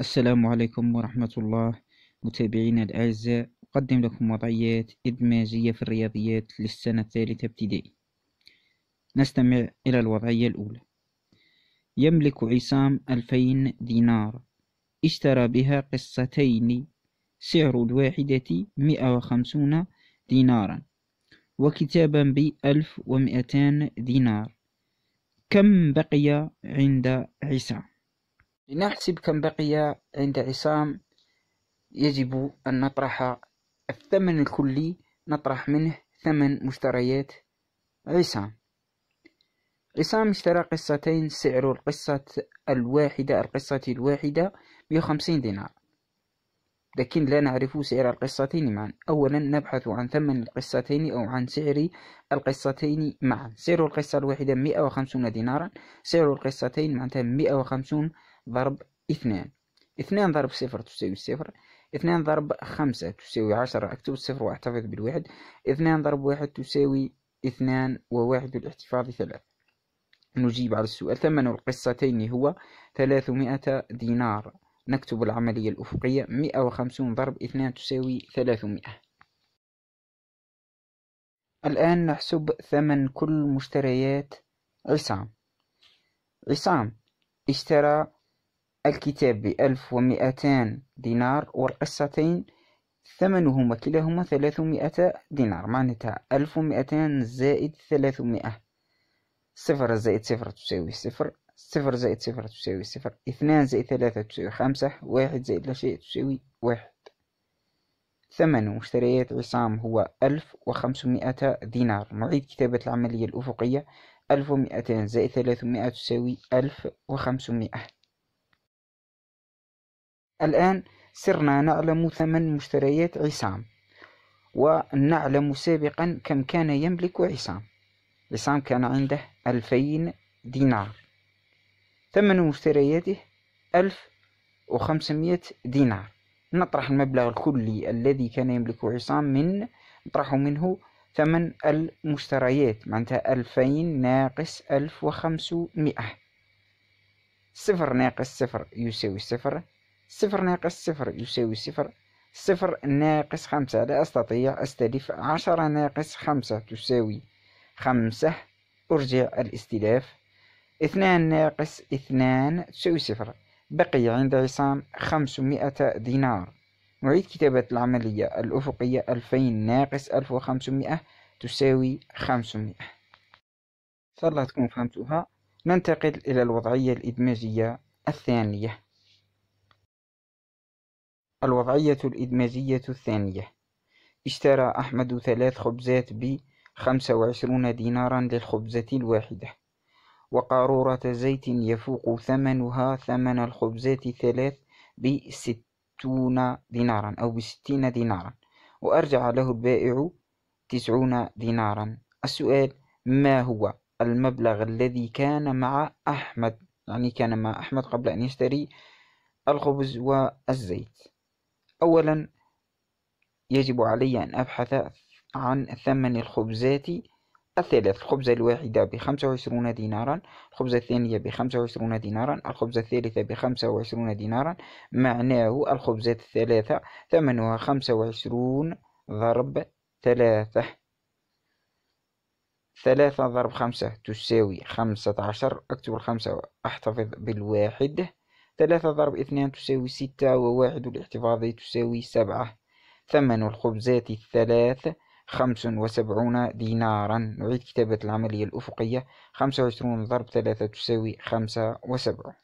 السلام عليكم ورحمة الله متابعينا الأعزاء أقدم لكم وضعيات إدماجية في الرياضيات للسنة الثالثة ابتدائي نستمع إلى الوضعية الأولى يملك عصام ألفين دينار اشترى بها قصتين سعر الواحدة مئة وخمسون دينارا وكتابا بألف ومئتان دينار كم بقي عند عصام لنحسب كم بقي عند عصام يجب أن نطرح الثمن الكلي نطرح منه ثمن مشتريات عصام عصام اشترى قصتين سعر القصة الواحدة القصة الواحدة 150 دينار لكن لا نعرف سعر القصتين معا أولا نبحث عن ثمن القصتين أو عن سعر القصتين معا سعر القصة الواحدة 150 دينارا سعر القصتين معناتها 150 ضرب اثنان اثنان ضرب صفر تساوي صفر اثنان ضرب خمسة تساوي عشرة أكتب الصفر وأحتفظ بالواحد اثنان ضرب واحد تساوي اثنان وواحد الاحتفاظ ثلاث نجيب على السؤال ثمن القصتين هو ثلاثمائة دينار نكتب العملية الأفقية مئة وخمسون ضرب اثنان تساوي ثلاثمائة الآن نحسب ثمن كل مشتريات عصام عصام اشترى الكتاب بألف ومئتان دينار والقصتين ثمنهما كلاهما ثلاثمائة دينار معناتها ألف ومئتان زائد ثلاثمائة صفر زائد صفر تساوي صفر صفر زائد صفر تساوي صفر اثنان زائد ثلاثة تساوي خمسة واحد زائد لا شيء تساوي واحد ثمن مشتريات عصام هو ألف وخمسمائة دينار نعيد كتابة العملية الأفقية ألف ومائتان زائد ثلاثمائة تساوي ألف وخمسمائة الآن صرنا نعلم ثمن مشتريات عصام ونعلم سابقا كم كان يملك عصام عصام كان عنده ألفين دينار ثمن مشترياته ألف وخمسمائة دينار نطرح المبلغ الكلي الذي كان يملكه عصام من نطرح منه ثمن المشتريات معناتها ألفين ناقص ألف وخمسمائة صفر ناقص صفر يساوي صفر صفر ناقص صفر يساوي صفر صفر ناقص خمسة لا أستطيع أستلف عشرة ناقص خمسة تساوي خمسة أرجع الاستلاف اثنان ناقص اثنان تساوي صفر بقي عند عصام خمسمائة دينار نعيد كتابة العملية الأفقية ألفين ناقص ألف وخمسمائة تساوي خمسمائة إن شاء الله تكون فهمتوها ننتقل إلى الوضعية الإدماجية الثانية الوضعية الإدماجية الثانية اشترى أحمد ثلاث خبزات بخمسة وعشرون دينارا للخبزة الواحدة وقارورة زيت يفوق ثمنها ثمن الخبزات ثلاث بستون دينارا أو بستين دينارا وأرجع له البائع تسعون دينارا السؤال ما هو المبلغ الذي كان مع أحمد يعني كان مع أحمد قبل أن يشتري الخبز والزيت أولا يجب علي أن أبحث عن ثمن الخبزات الثالث الخبزة الواحدة بخمسة وعشرون دينارا الخبزة الثانية بخمسة وعشرون دينارا الخبزة الثالثة بخمسة وعشرون دينارا معناه الخبزات الثلاثة ثمنها خمسة وعشرون ضرب ثلاثة ثلاثة ضرب خمسة تساوي خمسة عشر أكتب الخمسة وأحتفظ بالواحد ثلاثة ضرب اثنان تساوي ستة وواحد الاحتفاظ تساوي سبعة ثمن الخبزات الثلاث خمس وسبعون دينارا نعيد كتابة العملية الأفقية خمسة وعشرون ضرب ثلاثة تساوي خمسة وسبعون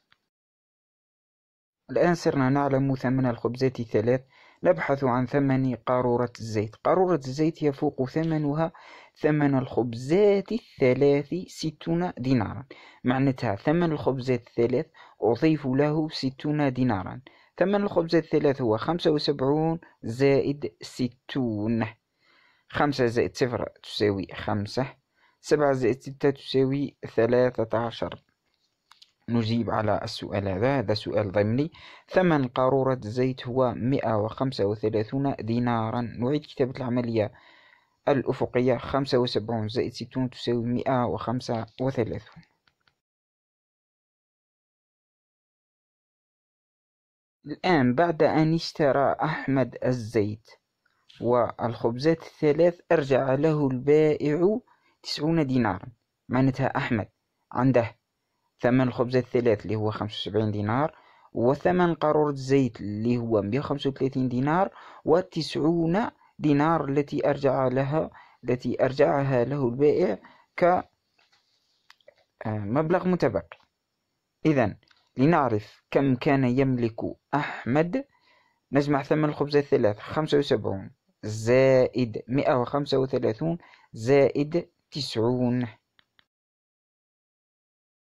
الآن صرنا نعلم ثمن الخبزات الثلاث نبحث عن ثمن قارورة الزيت قارورة الزيت يفوق ثمنها ثمن الخبزات الثلاث ستون دينارا معنتها ثمن الخبزات الثلاث أضيف له ستون دينارا ثمن الخبزات الثلاث هو خمسة وسبعون زائد ستون خمسة زائد صفر تساوي خمسة سبعة زائد ستة تساوي ثلاثة عشر نجيب على السؤال هذا هذا سؤال ضمني ثمن قارورة الزيت هو مئة وخمسة وثلاثون دينارا نعيد كتابة العملية الأفقية خمسة وسبعون زائد ستون تساوي مئة وخمسة وثلاثون الآن بعد أن اشترى أحمد الزيت والخبزات الثلاث أرجع له البائع تسعون دينارا معناتها أحمد عنده ثمن الخبزات الثلاث اللي هو خمسة وسبعين دينار وثمن قارورة الزيت اللي هو مية وخمسة وثلاثين دينار وتسعون دينار التي أرجع لها التي أرجعها له البائع ك آه، مبلغ متبقي إذا لنعرف كم كان يملك أحمد نجمع ثمن الخبز الثلاث خمسة وسبعون زائد مئة وخمسة وثلاثون زائد تسعون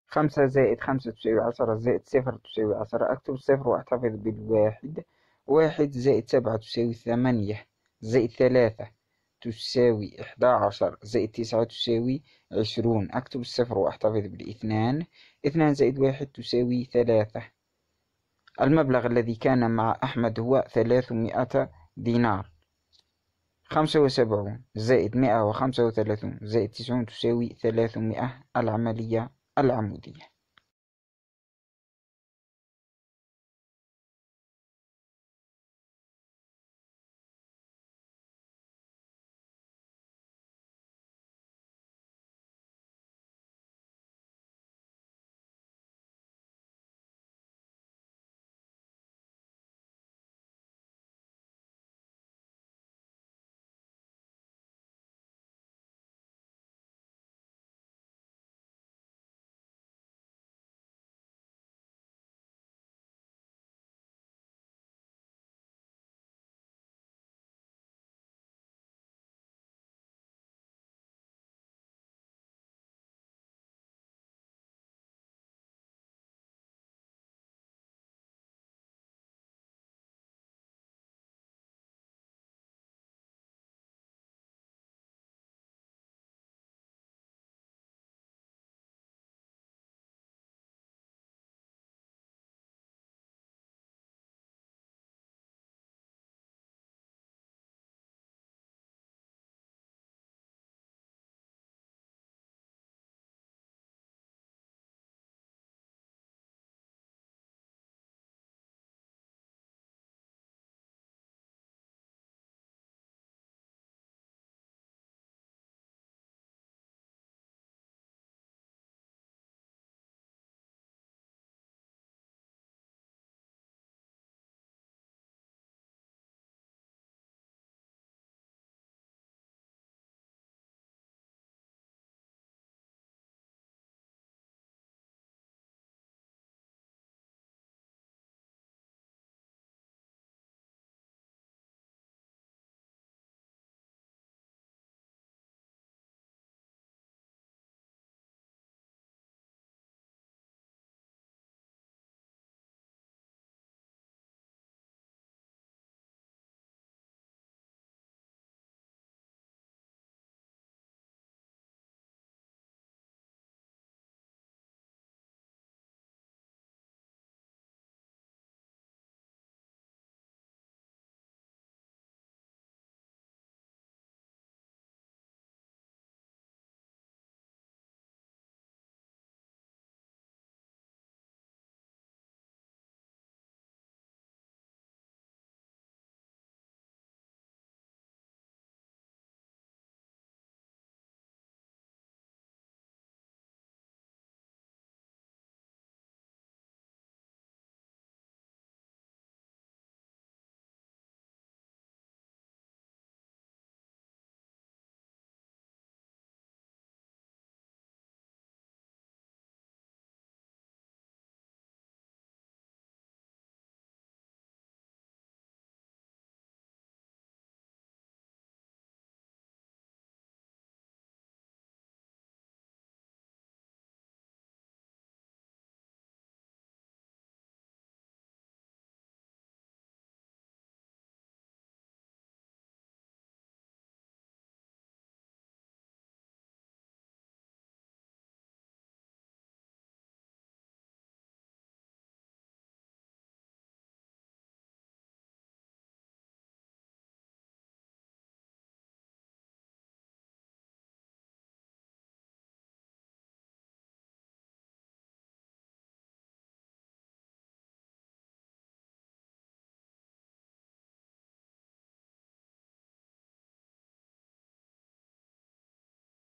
خمسة زائد خمسة تساوي عشرة زائد صفر تساوي عشرة أكتب صفر وأحتفظ بالواحد واحد زائد سبعة تساوي ثمانية زائد ثلاثة تساوي إحدى عشر زائد تسعة تساوي عشرون أكتب الصفر وأحتفظ بالاثنان اثنان زائد واحد تساوي ثلاثة المبلغ الذي كان مع أحمد هو ثلاثمائة دينار خمسة وسبعون زائد مئة وخمسة وثلاثون زائد تسعون تساوي ثلاثمائة العملية العمودية